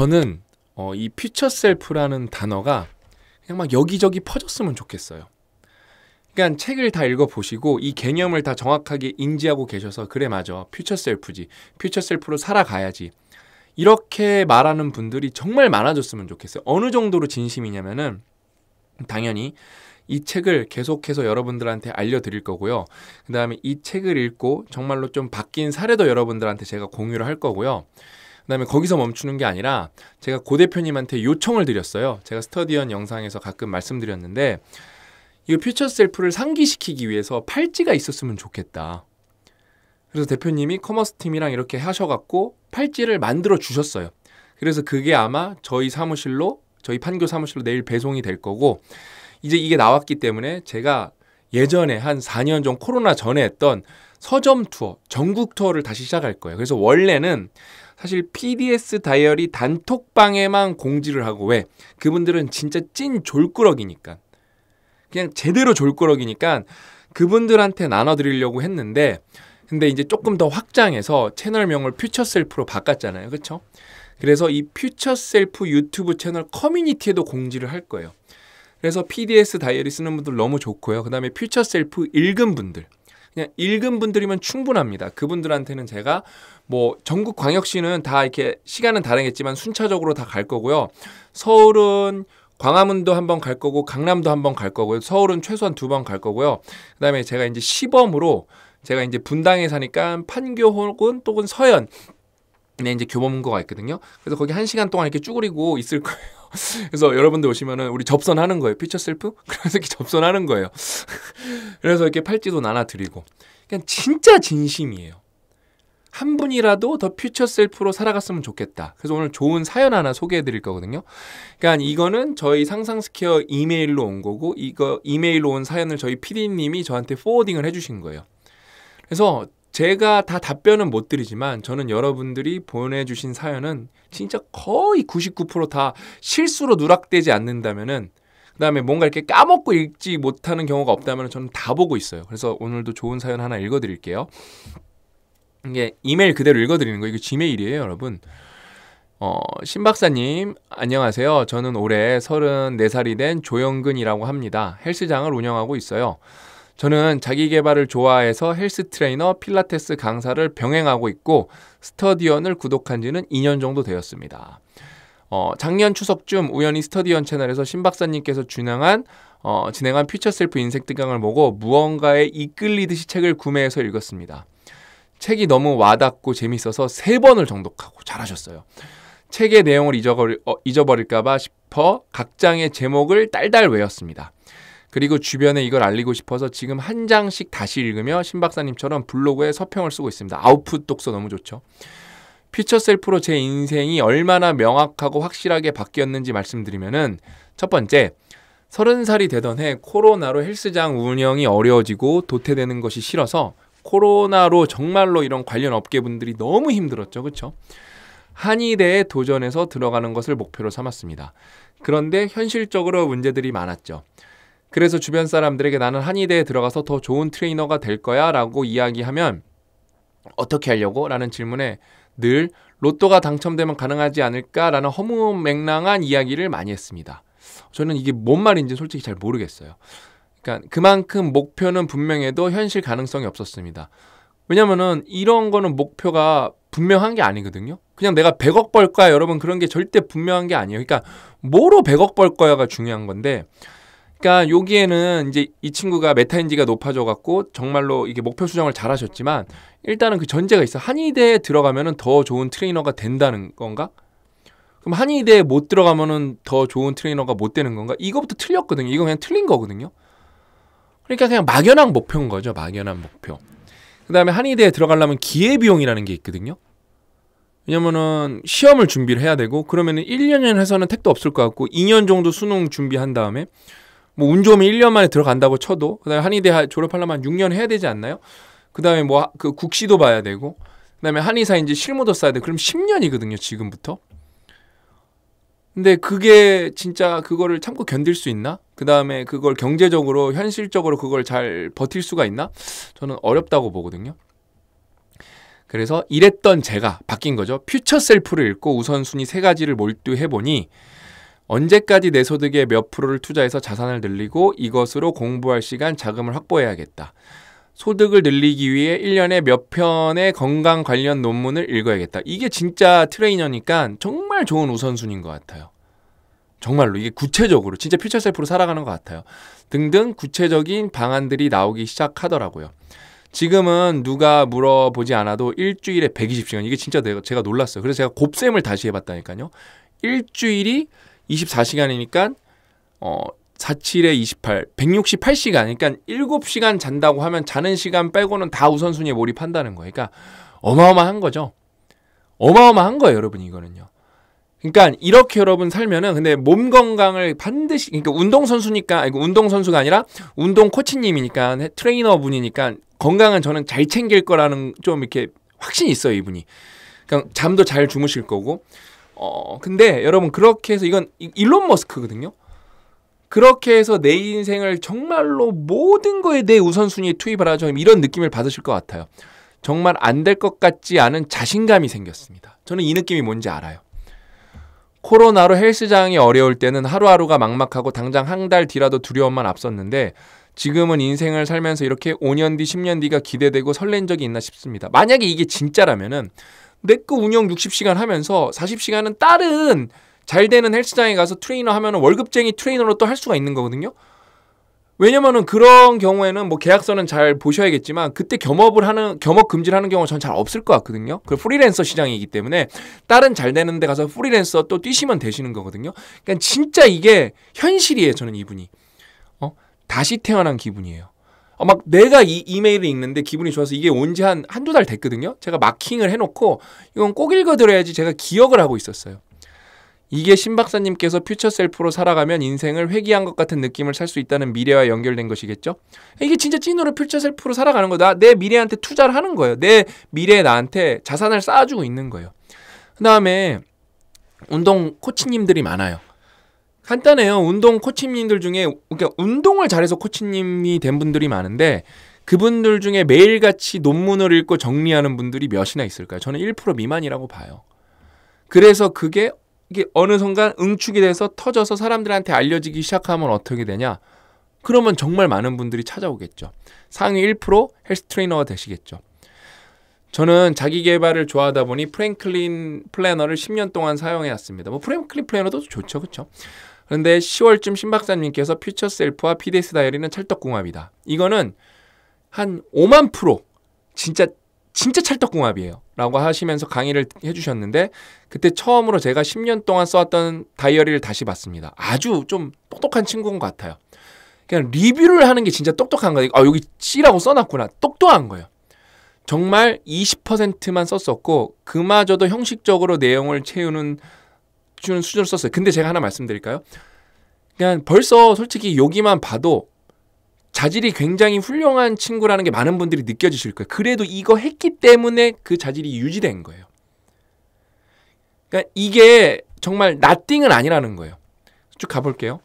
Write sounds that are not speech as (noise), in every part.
저는 어, 이 퓨처 셀프라는 단어가 그냥 막 여기저기 퍼졌으면 좋겠어요. 그러니까 책을 다 읽어보시고 이 개념을 다 정확하게 인지하고 계셔서 그래 맞아 퓨처 셀프지 퓨처 셀프로 살아가야지 이렇게 말하는 분들이 정말 많아졌으면 좋겠어요. 어느 정도로 진심이냐면은 당연히 이 책을 계속해서 여러분들한테 알려드릴 거고요. 그 다음에 이 책을 읽고 정말로 좀 바뀐 사례도 여러분들한테 제가 공유를 할 거고요. 그다음에 거기서 멈추는 게 아니라 제가 고 대표님한테 요청을 드렸어요. 제가 스터디언 영상에서 가끔 말씀드렸는데 이 퓨처 셀프를 상기시키기 위해서 팔찌가 있었으면 좋겠다. 그래서 대표님이 커머스 팀이랑 이렇게 하셔갖고 팔찌를 만들어 주셨어요. 그래서 그게 아마 저희 사무실로 저희 판교 사무실로 내일 배송이 될 거고 이제 이게 나왔기 때문에 제가 예전에 한 4년 전 코로나 전에 했던 서점 투어, 전국 투어를 다시 시작할 거예요. 그래서 원래는 사실 PDS 다이어리 단톡방에만 공지를 하고 왜 그분들은 진짜 찐 졸꾸러기니까 그냥 제대로 졸꾸러기니까 그분들한테 나눠드리려고 했는데 근데 이제 조금 더 확장해서 채널명을 퓨처셀프로 바꿨잖아요 그쵸? 그래서 이 퓨처셀프 유튜브 채널 커뮤니티에도 공지를 할 거예요 그래서 PDS 다이어리 쓰는 분들 너무 좋고요 그 다음에 퓨처셀프 읽은 분들 그냥 읽은 분들이면 충분합니다. 그분들한테는 제가 뭐 전국 광역시는 다 이렇게 시간은 다르겠지만 순차적으로 다 갈 거고요. 서울은 광화문도 한번 갈 거고 강남도 한번 갈 거고요. 서울은 최소한 두 번 갈 거고요. 그다음에 제가 이제 시범으로 제가 이제 분당에 사니까 판교 혹은 또는 서현 네, 이제 교보문고가 있거든요. 그래서 거기 한 시간 동안 이렇게 쭈그리고 있을 거예요. (laughs) 그래서 여러분들 오시면은 우리 접선하는 거예요. 피처 셀프? 그래서 이렇게 접선하는 거예요. (laughs) 그래서 이렇게 팔찌도 나눠드리고. 그냥 진짜 진심이에요. 한 분이라도 더 퓨처 셀프로 살아갔으면 좋겠다. 그래서 오늘 좋은 사연 하나 소개해 드릴 거거든요. 그러니까 이거는 저희 상상스퀘어 이메일로 온 거고 이거 이메일로 온 사연을 저희 PD님이 저한테 포워딩을 해 주신 거예요. 그래서 제가 다 답변은 못 드리지만 저는 여러분들이 보내주신 사연은 진짜 거의 99%다 실수로 누락되지 않는다면은 그다음에 뭔가 이렇게 까먹고 읽지 못하는 경우가 없다면 저는 다 보고 있어요. 그래서 오늘도 좋은 사연 하나 읽어드릴게요. 이게 이메일 그대로 읽어드리는 거예요 이거 지메일이에요, 여러분. 어, 신 박사님, 안녕하세요. 저는 올해 34살이 된 조영근이라고 합니다. 헬스장을 운영하고 있어요. 저는 자기 개발을 좋아해서 헬스 트레이너, 필라테스 강사를 병행하고 있고 스터디언을 구독한 지는 2년 정도 되었습니다. 어, 작년 추석쯤 우연히 스터디언 채널에서 신 박사님께서 준행한 어, 진행한 퓨처 셀프 인생 특강을 보고 무언가에 이끌리듯이 책을 구매해서 읽었습니다. 책이 너무 와닿고 재밌어서 세 번을 정독하고 잘하셨어요. 책의 내용을 잊어버릴, 어, 잊어버릴까봐 싶어 각 장의 제목을 딸딸 외웠습니다. 그리고 주변에 이걸 알리고 싶어서 지금 한 장씩 다시 읽으며 신 박사님처럼 블로그에 서평을 쓰고 있습니다. 아웃풋 독서 너무 좋죠. 퓨처셀프로 제 인생이 얼마나 명확하고 확실하게 바뀌었는지 말씀드리면은 첫 번째, 서른 살이 되던 해 코로나로 헬스장 운영이 어려워지고 도태되는 것이 싫어서 코로나로 정말로 이런 관련 업계분들이 너무 힘들었죠. 그렇죠? 한의대에 도전해서 들어가는 것을 목표로 삼았습니다. 그런데 현실적으로 문제들이 많았죠. 그래서 주변 사람들에게 나는 한의대에 들어가서 더 좋은 트레이너가 될 거야 라고 이야기하면 어떻게 하려고? 라는 질문에 늘 로또가 당첨되면 가능하지 않을까라는 허무맹랑한 이야기를 많이 했습니다. 저는 이게 뭔 말인지 솔직히 잘 모르겠어요. 그러니까 그만큼 목표는 분명해도 현실 가능성이 없었습니다. 왜냐면은 이런 거는 목표가 분명한 게 아니거든요. 그냥 내가 100억 벌 거야 여러분 그런 게 절대 분명한 게 아니에요. 그러니까 뭐로 100억 벌 거야가 중요한 건데 그러니까 여기에는 이제 이 친구가 메타인지가 높아져갖고 정말로 이게 목표 수정을 잘하셨지만 일단은 그 전제가 있어 한의대에 들어가면은 더 좋은 트레이너가 된다는 건가? 그럼 한의대에 못 들어가면은 더 좋은 트레이너가 못 되는 건가? 이거부터 틀렸거든요. 이거 그냥 틀린 거거든요. 그러니까 그냥 막연한 목표인 거죠. 막연한 목표. 그 다음에 한의대에 들어가려면 기회비용이라는 게 있거든요. 왜냐면은 시험을 준비를 해야 되고 그러면은 1년을 해서는 택도 없을 것 같고 2년 정도 수능 준비한 다음에 뭐운 좋으면 1년 만에 들어간다고 쳐도 그다음에 한의대 졸업하려면 6년 해야 되지 않나요? 그다음에 뭐 그 국시도 봐야 되고 그다음에 한의사 이제 실무도 써야 돼. 그럼 10년이거든요, 지금부터. 근데 그게 진짜 그거를 참고 견딜 수 있나? 그다음에 그걸 경제적으로 현실적으로 그걸 잘 버틸 수가 있나? 저는 어렵다고 보거든요. 그래서 이랬던 제가 바뀐 거죠. 퓨처 셀프를 읽고 우선순위 세 가지를 몰두해 보니 언제까지 내 소득의 몇 프로를 투자해서 자산을 늘리고 이것으로 공부할 시간 자금을 확보해야겠다. 소득을 늘리기 위해 1년에 몇 편의 건강 관련 논문을 읽어야겠다. 이게 진짜 트레이너니까 정말 좋은 우선순위인 것 같아요. 정말로 이게 구체적으로 진짜 퓨처 셀프로 살아가는 것 같아요. 등등 구체적인 방안들이 나오기 시작하더라고요. 지금은 누가 물어보지 않아도 일주일에 120시간 이게 진짜 제가 놀랐어요. 그래서 제가 곱셈을 다시 해봤다니까요. 일주일이 24시간이니까 어 47에 28, 168시간. 그러니까 7시간 잔다고 하면 자는 시간 빼고는 다 우선순위에 몰입한다는 거예요. 그러니까 어마어마한 거죠. 어마어마한 거예요, 여러분 이거는요. 그러니까 이렇게 여러분 살면은 근데 몸 건강을 반드시 그러니까 운동 선수니까 아니 운동 선수가 아니라 운동 코치님이니까 네, 트레이너 분이니까 건강은 저는 잘 챙길 거라는 좀 이렇게 확신이 있어요, 이분이. 그러니까 잠도 잘 주무실 거고 어, 근데 여러분 그렇게 해서 이건 일론 머스크거든요. 그렇게 해서 내 인생을 정말로 모든 거에 내 우선순위에 투입을 하죠. 이런 느낌을 받으실 것 같아요. 정말 안 될 것 같지 않은 자신감이 생겼습니다. 저는 이 느낌이 뭔지 알아요. 코로나로 헬스장이 어려울 때는 하루하루가 막막하고 당장 한 달 뒤라도 두려움만 앞섰는데 지금은 인생을 살면서 이렇게 5년 뒤, 10년 뒤가 기대되고 설렌 적이 있나 싶습니다. 만약에 이게 진짜라면은 내거 운영 60시간 하면서 40시간은 다른 잘 되는 헬스장에 가서 트레이너 하면 월급쟁이 트레이너로 또 할 수가 있는 거거든요. 왜냐면은 그런 경우에는 뭐 계약서는 잘 보셔야겠지만 그때 겸업을 하는 겸업 금지를 하는 경우가 전잘 없을 것 같거든요. 그 프리랜서 시장이기 때문에 다른 잘 되는 데 가서 프리랜서 또 뛰시면 되시는 거거든요. 그러니까 진짜 이게 현실이에요. 저는 이분이. 어? 다시 태어난 기분이에요. 어, 막 내가 이 이메일을 읽는데 기분이 좋아서 이게 온 지한 한두 달 됐거든요. 제가 마킹을 해놓고 이건 꼭 읽어드려야지 제가 기억을 하고 있었어요. 이게 신 박사님께서 퓨처 셀프로 살아가면 인생을 회귀한 것 같은 느낌을 살 수 있다는 미래와 연결된 것이겠죠? 이게 진짜 찐으로 퓨처 셀프로 살아가는 거다. 내 미래한테 투자를 하는 거예요. 내 미래에 나한테 자산을 쌓아주고 있는 거예요. 그 다음에 운동 코치님들이 많아요. 간단해요. 운동 코치님들 중에 그러니까 운동을 잘해서 코치님이 된 분들이 많은데 그분들 중에 매일같이 논문을 읽고 정리하는 분들이 몇이나 있을까요? 저는 1% 미만이라고 봐요. 그래서 그게 이게 어느 순간 응축이 돼서 터져서 사람들한테 알려지기 시작하면 어떻게 되냐? 그러면 정말 많은 분들이 찾아오겠죠. 상위 1% 헬스 트레이너가 되시겠죠. 저는 자기 개발을 좋아하다 보니 프랭클린 플래너를 10년 동안 사용해 왔습니다. 뭐 프랭클린 플래너도 좋죠. 그렇죠? 그런데 10월쯤 신박사님께서 퓨처 셀프와 피데스 다이어리는 찰떡궁합이다. 이거는 한 5만 프로 진짜 진짜 찰떡궁합이에요. 라고 하시면서 강의를 해주셨는데 그때 처음으로 제가 10년 동안 써왔던 다이어리를 다시 봤습니다. 아주 좀 똑똑한 친구인 것 같아요. 그냥 리뷰를 하는 게 진짜 똑똑한 거예요. 아 여기 C라고 써놨구나. 똑똑한 거예요. 정말 20%만 썼었고 그마저도 형식적으로 내용을 채우는 주는 수준을 썼어요. 근데 제가 하나 말씀드릴까요? 그냥 벌써 솔직히 여기만 봐도 자질이 굉장히 훌륭한 친구라는 게 많은 분들이 느껴지실 거예요. 그래도 이거 했기 때문에 그 자질이 유지된 거예요. 그러니까 이게 정말 나띵은 아니라는 거예요. 쭉 가볼게요.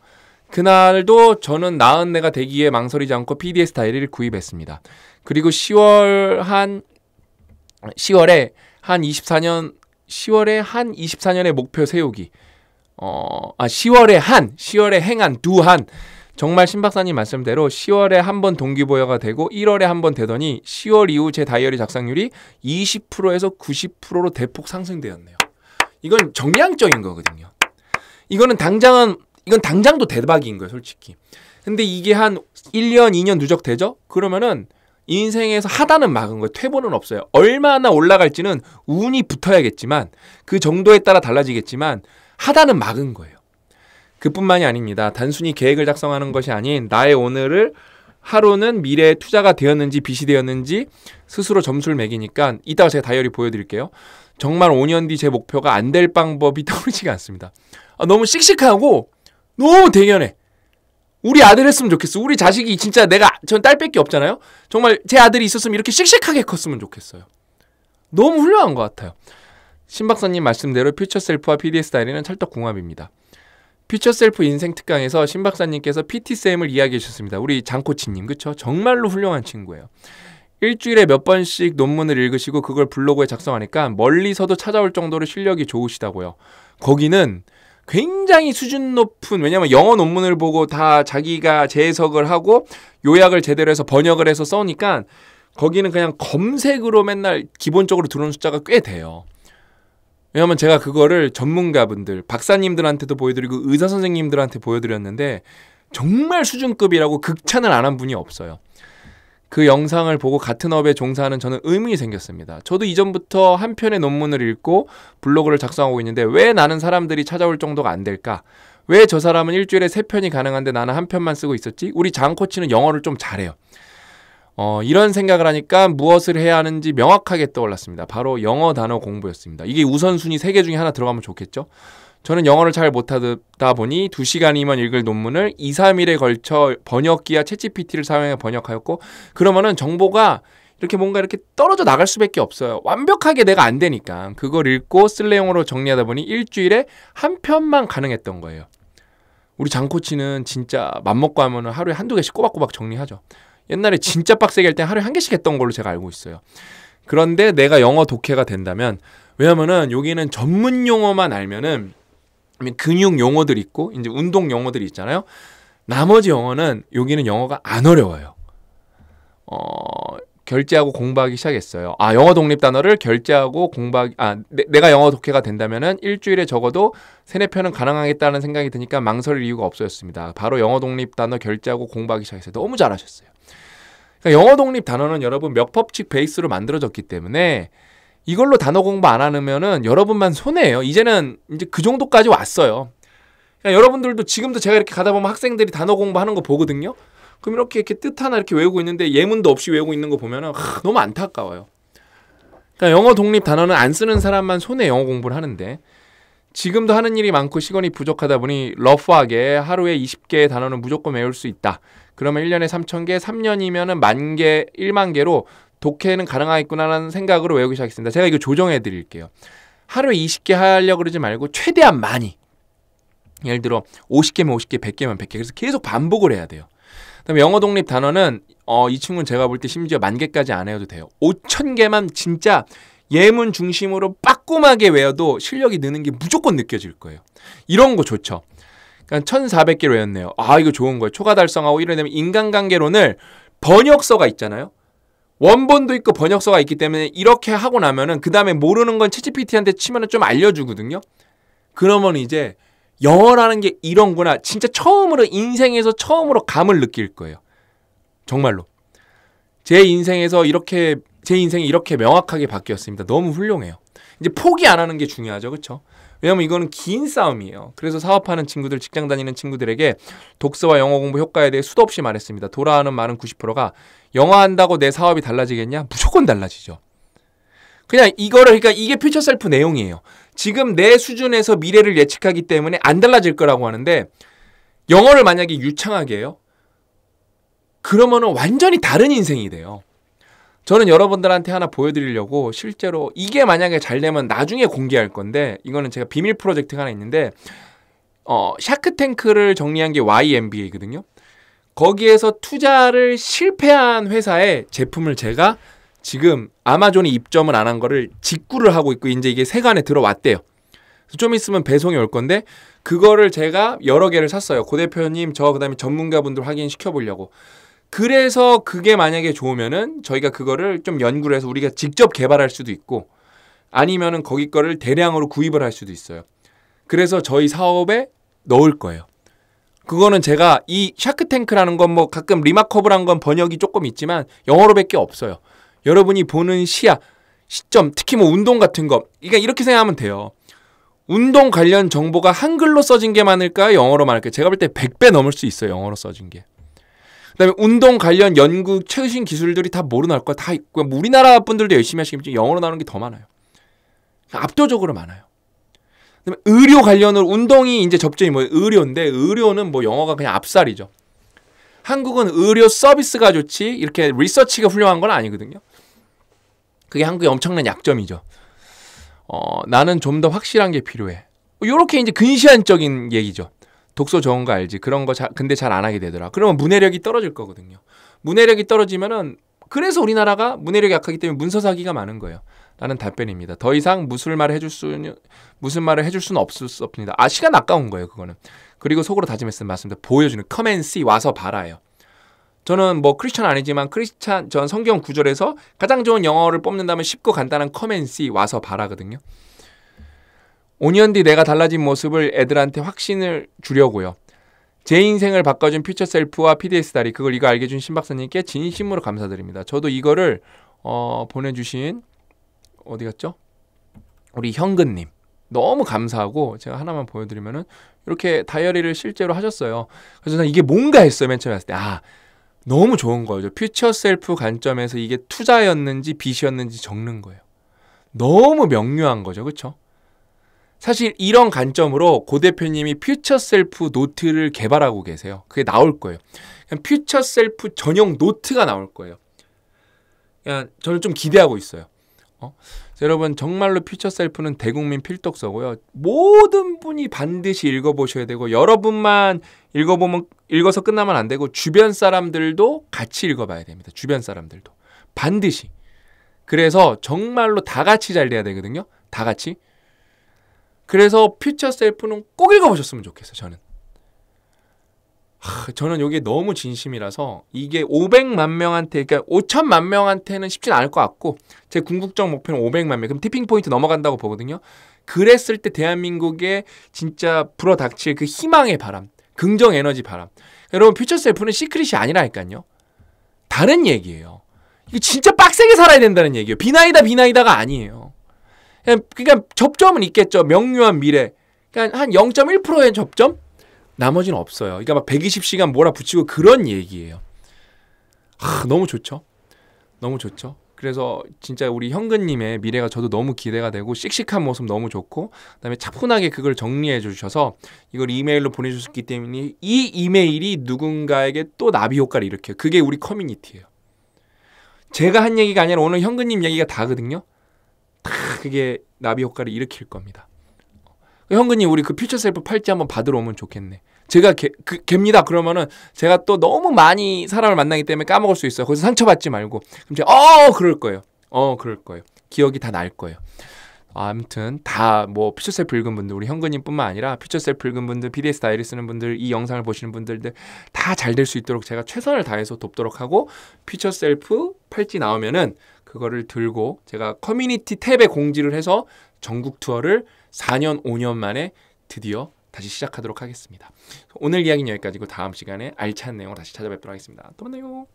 그날도 저는 나은 내가 되기에 망설이지 않고 PDS 다이를 구입했습니다. 그리고 10월 한 10월에 한 24년 10월에 한 24년의 목표 세우기. 어, 아, 10월에 한, 10월에 행한, 두 한. 정말 신 박사님 말씀대로 10월에 한 번 동기부여가 되고 1월에 한 번 되더니 10월 이후 제 다이어리 작성률이 20%에서 90%로 대폭 상승되었네요. 이건 정량적인 거거든요. 이거는 당장은 이건 당장도 대박인 거예요, 솔직히. 근데 이게 한 1년, 2년 누적되죠? 그러면은 인생에서 하단은 막은 거예요. 퇴보는 없어요. 얼마나 올라갈지는 운이 붙어야겠지만 그 정도에 따라 달라지겠지만 하단은 막은 거예요. 그뿐만이 아닙니다. 단순히 계획을 작성하는 것이 아닌 나의 오늘을 하루는 미래에 투자가 되었는지 빚이 되었는지 스스로 점수를 매기니까 이따가 제가 다이어리 보여드릴게요. 정말 5년 뒤 제 목표가 안 될 방법이 (laughs) 떠오르지가 않습니다. 아, 너무 씩씩하고 너무 대견해. 우리 아들 했으면 좋겠어. 우리 자식이 진짜 내가 전 딸밖에 없잖아요. 정말 제 아들이 있었으면 이렇게 씩씩하게 컸으면 좋겠어요. 너무 훌륭한 것 같아요. 신 박사님 말씀대로 퓨처셀프와 PDS 다이리는 찰떡궁합입니다. 퓨처셀프 인생 특강에서 신 박사님께서 PT쌤을 이야기해 주셨습니다. 우리 장코치님 그쵸? 정말로 훌륭한 친구예요. 일주일에 몇 번씩 논문을 읽으시고 그걸 블로그에 작성하니까 멀리서도 찾아올 정도로 실력이 좋으시다고요. 거기는 굉장히 수준 높은 왜냐면 영어 논문을 보고 다 자기가 재해석을 하고 요약을 제대로 해서 번역을 해서 써니까 오 거기는 그냥 검색으로 맨날 기본적으로 들어오는 숫자가 꽤 돼요. 왜냐면 제가 그거를 전문가분들, 박사님들한테도 보여드리고 의사 선생님들한테 보여드렸는데 정말 수준급이라고 극찬을 안 한 분이 없어요. 그 영상을 보고 같은 업에 종사하는 저는 의문이 생겼습니다. 저도 이전부터 한 편의 논문을 읽고 블로그를 작성하고 있는데 왜 나는 사람들이 찾아올 정도가 안 될까? 왜 저 사람은 일주일에 세 편이 가능한데 나는 한 편만 쓰고 있었지? 우리 장 코치는 영어를 좀 잘해요. 어, 이런 생각을 하니까 무엇을 해야 하는지 명확하게 떠올랐습니다. 바로 영어 단어 공부였습니다. 이게 우선순위 세 개 중에 하나 들어가면 좋겠죠? 저는 영어를 잘 못하다 보니 2시간이면 읽을 논문을 2, 3일에 걸쳐 번역기와 채찌PT를 사용해 번역하였고 그러면은 정보가 이렇게 뭔가 이렇게 떨어져 나갈 수밖에 없어요. 완벽하게 내가 안 되니까 그걸 읽고 쓸 내용으로 정리하다 보니 일주일에 한 편만 가능했던 거예요. 우리 장코치는 진짜 맘먹고 하면 하루에 한두 개씩 꼬박꼬박 정리하죠. 옛날에 진짜 빡세게 할 땐 하루에 한 개씩 했던 걸로 제가 알고 있어요. 그런데 내가 영어 독해가 된다면 왜냐면은 여기는 전문 용어만 알면은 근육 용어들 있고 이제 운동 용어들이 있잖아요. 나머지 영어는 여기는 영어가 안 어려워요. 어, 결제하고 공부하기 시작했어요. 아, 영어 독립 단어를 결제하고 공부하기 아, 내, 가 영어 독해가 된다면은 일주일에 적어도 세네 편은 가능하겠다는 생각이 드니까 망설일 이유가 없어졌습니다. 바로 영어 독립 단어 결제하고 공부하기 시작했어요. 너무 잘하셨어요. 그러니까 영어 독립 단어는 여러분 몇 법칙 베이스로 만들어졌기 때문에 이걸로 단어 공부 안 하면은 여러분만 손해예요. 이제는 이제 그 정도까지 왔어요. 그러니까 여러분들도 지금도 제가 이렇게 가다 보면 학생들이 단어 공부하는 거 보거든요. 그럼 이렇게 이렇게 뜻 하나 이렇게 외우고 있는데 예문도 없이 외우고 있는 거 보면은 하, 너무 안타까워요. 그러니까 영어 독립 단어는 안 쓰는 사람만 손해 영어 공부를 하는데 지금도 하는 일이 많고 시간이 부족하다 보니 러프하게 하루에 20개의 단어는 무조건 외울 수 있다. 그러면 1년에 3,000개, 3년이면은 만 개, 1만 개로 독해는 가능하겠구나라는 생각으로 외우기 시작했습니다. 제가 이거 조정해 드릴게요. 하루에 20개 하려고 그러지 말고 최대한 많이. 예를 들어 50개면 50개, 100개면 100개. 그래서 계속 반복을 해야 돼요. 그다음에 영어 독립 단어는 어, 이 친구는 제가 볼 때 심지어 만 개까지 안 해도 돼요. 5천 개만 진짜 예문 중심으로 빠꼼하게 외워도 실력이 느는 게 무조건 느껴질 거예요. 이런 거 좋죠. 그러니까 1,400개를 외웠네요. 아, 이거 좋은 거예요. 초과 달성하고 이러려면 인간관계론을 번역서가 있잖아요. 원본도 있고 번역서가 있기 때문에 이렇게 하고 나면은 그 다음에 모르는 건 채찌피티한테 치면은 좀 알려주거든요. 그러면 이제 영어라는 게 이런구나. 진짜 처음으로 인생에서 처음으로 감을 느낄 거예요. 정말로. 제 인생에서 이렇게 제 인생이 이렇게 명확하게 바뀌었습니다. 너무 훌륭해요. 이제 포기 안 하는 게 중요하죠. 그렇죠? 왜냐면 이거는 긴 싸움이에요. 그래서 사업하는 친구들, 직장 다니는 친구들에게 독서와 영어 공부 효과에 대해 수도 없이 말했습니다. 돌아오는 말은 90%가 영어 한다고 내 사업이 달라지겠냐? 무조건 달라지죠. 그냥 이거를 그러니까 이게 퓨처 셀프 내용이에요. 지금 내 수준에서 미래를 예측하기 때문에 안 달라질 거라고 하는데 영어를 만약에 유창하게 해요. 그러면은 완전히 다른 인생이 돼요. 저는 여러분들한테 하나 보여드리려고 실제로 이게 만약에 잘 되면 나중에 공개할 건데 이거는 제가 비밀 프로젝트가 하나 있는데 어, 샤크탱크를 정리한 게 YMBA거든요. 거기에서 투자를 실패한 회사의 제품을 제가 지금 아마존이 입점을 안 한 거를 직구를 하고 있고 이제 이게 세관에 들어왔대요. 좀 있으면 배송이 올 건데 그거를 제가 여러 개를 샀어요. 고 대표님 저 그다음에 전문가분들 확인시켜 보려고. 그래서 그게 만약에 좋으면은 저희가 그거를 좀 연구를 해서 우리가 직접 개발할 수도 있고 아니면은 거기 거를 대량으로 구입을 할 수도 있어요. 그래서 저희 사업에 넣을 거예요. 그거는 제가 이 샤크탱크라는 건 뭐 가끔 리마커블한 건 번역이 조금 있지만 영어로밖에 없어요. 여러분이 보는 시야, 시점, 특히 뭐 운동 같은 거. 그러니까 이렇게 생각하면 돼요. 운동 관련 정보가 한글로 써진 게 많을까요? 영어로 많을까요? 제가 볼 때 100배 넘을 수 있어요. 영어로 써진 게. 그다음에 운동 관련 연구 최신 기술들이 다 모르 는올 거다 있고 우리나라 분들도 열심히 하시겠지 영어로 나오는 게 더 많아요. 그러니까 압도적으로 많아요. 그다음에 의료 관련으로 운동이 이제 접점이 뭐 의료인데 의료는 뭐 영어가 그냥 앞살이죠. 한국은 의료 서비스가 좋지 이렇게 리서치가 훌륭한 건 아니거든요. 그게 한국의 엄청난 약점이죠. 어, 나는 좀 더 확실한 게 필요해. 요렇게 이제 근시안적인 얘기죠. 독서 좋은 거 알지. 그런 거 자, 근데 잘 안 하게 되더라. 그러면 문해력이 떨어질 거거든요. 문해력이 떨어지면은 그래서 우리나라가 문해력이 약하기 때문에 문서 사기가 많은 거예요. 라는 답변입니다. 더 이상 무슨 말을 해줄 수는 무슨 말을 해줄 수는 없을 수 없습니다. 아 시간 아까운 거예요 그거는. 그리고 속으로 다짐했으면 맞습니다. 보여주는 커맨시 와서 봐라요. 저는 뭐 크리스천 아니지만 크리스천 전 성경 구절에서 가장 좋은 영어를 뽑는다면 쉽고 간단한 커맨시 와서 봐라거든요. 5년 뒤 내가 달라진 모습을 애들한테 확신을 주려고요. 제 인생을 바꿔준 퓨처 셀프와 PDS 다리 그걸 이거 알게 준 신박사님께 진심으로 감사드립니다. 저도 이거를 어, 보내주신 어디 갔죠? 우리 형근님 너무 감사하고 제가 하나만 보여드리면은 이렇게 다이어리를 실제로 하셨어요. 그래서 난 이게 뭔가 했어요 맨 처음에 봤을 때. 아 너무 좋은 거죠. 퓨처 셀프 관점에서 이게 투자였는지 빚이었는지 적는 거예요. 너무 명료한 거죠, 그렇죠? 사실 이런 관점으로 고 대표님이 퓨처 셀프 노트를 개발하고 계세요. 그게 나올 거예요. 그냥 퓨처 셀프 전용 노트가 나올 거예요. 그냥 저는 좀 기대하고 있어요. 어? 여러분 정말로 퓨처 셀프는 대국민 필독서고요. 모든 분이 반드시 읽어보셔야 되고 여러분만 읽어보면 읽어서 끝나면 안 되고 주변 사람들도 같이 읽어봐야 됩니다. 주변 사람들도 반드시. 그래서 정말로 다 같이 잘 돼야 되거든요. 다 같이. 그래서 퓨처 셀프는 꼭 읽어보셨으면 좋겠어요. 저는. 하, 저는 여기에 너무 진심이라서 이게 500만 명한테 그러니까 5천만 명한테는 쉽진 않을 것 같고 제 궁극적 목표는 500만 명. 그럼 티핑 포인트 넘어간다고 보거든요. 그랬을 때 대한민국의 진짜 불어닥칠 그 희망의 바람, 긍정 에너지 바람. 여러분 퓨처 셀프는 시크릿이 아니라니까요. 다른 얘기예요. 이거 진짜 빡세게 살아야 된다는 얘기예요. 비나이다 비나이다가 아니에요. 그러니까 접점은 있겠죠. 명료한 미래. 그러니까 한 0.1%의 접점? 나머지는 없어요. 그러니까 막 120시간 몰아붙이고 그런 얘기예요. 아, 너무 좋죠. 너무 좋죠. 그래서 진짜 우리 형근님의 미래가 저도 너무 기대가 되고 씩씩한 모습 너무 좋고 그다음에 차분하게 그걸 정리해 주셔서 이걸 이메일로 보내주셨기 때문에 이 이메일이 누군가에게 또 나비 효과를 일으켜요. 그게 우리 커뮤니티예요. 제가 한 얘기가 아니라 오늘 형근님 얘기가 다거든요. 크게 나비 효과를 일으킬 겁니다. 형근이 우리 그 퓨처 셀프 팔찌 한번 받으러 오면 좋겠네. 제가 개, 그, 개니다 그러면은 제가 또 너무 많이 사람을 만나기 때문에 까먹을 수 있어요. 거기서 상처받지 말고. 그럼 제가 어 그럴 거예요. 어 그럴 거예요. 기억이 다 날 거예요. 아무튼 다 뭐 퓨처셀프 읽은 분들 우리 현근님뿐만 아니라 퓨처셀프 읽은 분들 BDS 다이리 쓰는 분들 이 영상을 보시는 분들들 다 잘 될 수 있도록 제가 최선을 다해서 돕도록 하고 퓨처셀프 팔찌 나오면은 그거를 들고 제가 커뮤니티 탭에 공지를 해서 전국 투어를 4년 5년 만에 드디어 다시 시작하도록 하겠습니다. 오늘 이야기는 여기까지고 다음 시간에 알찬 내용으로 다시 찾아뵙도록 하겠습니다. 또 만나요.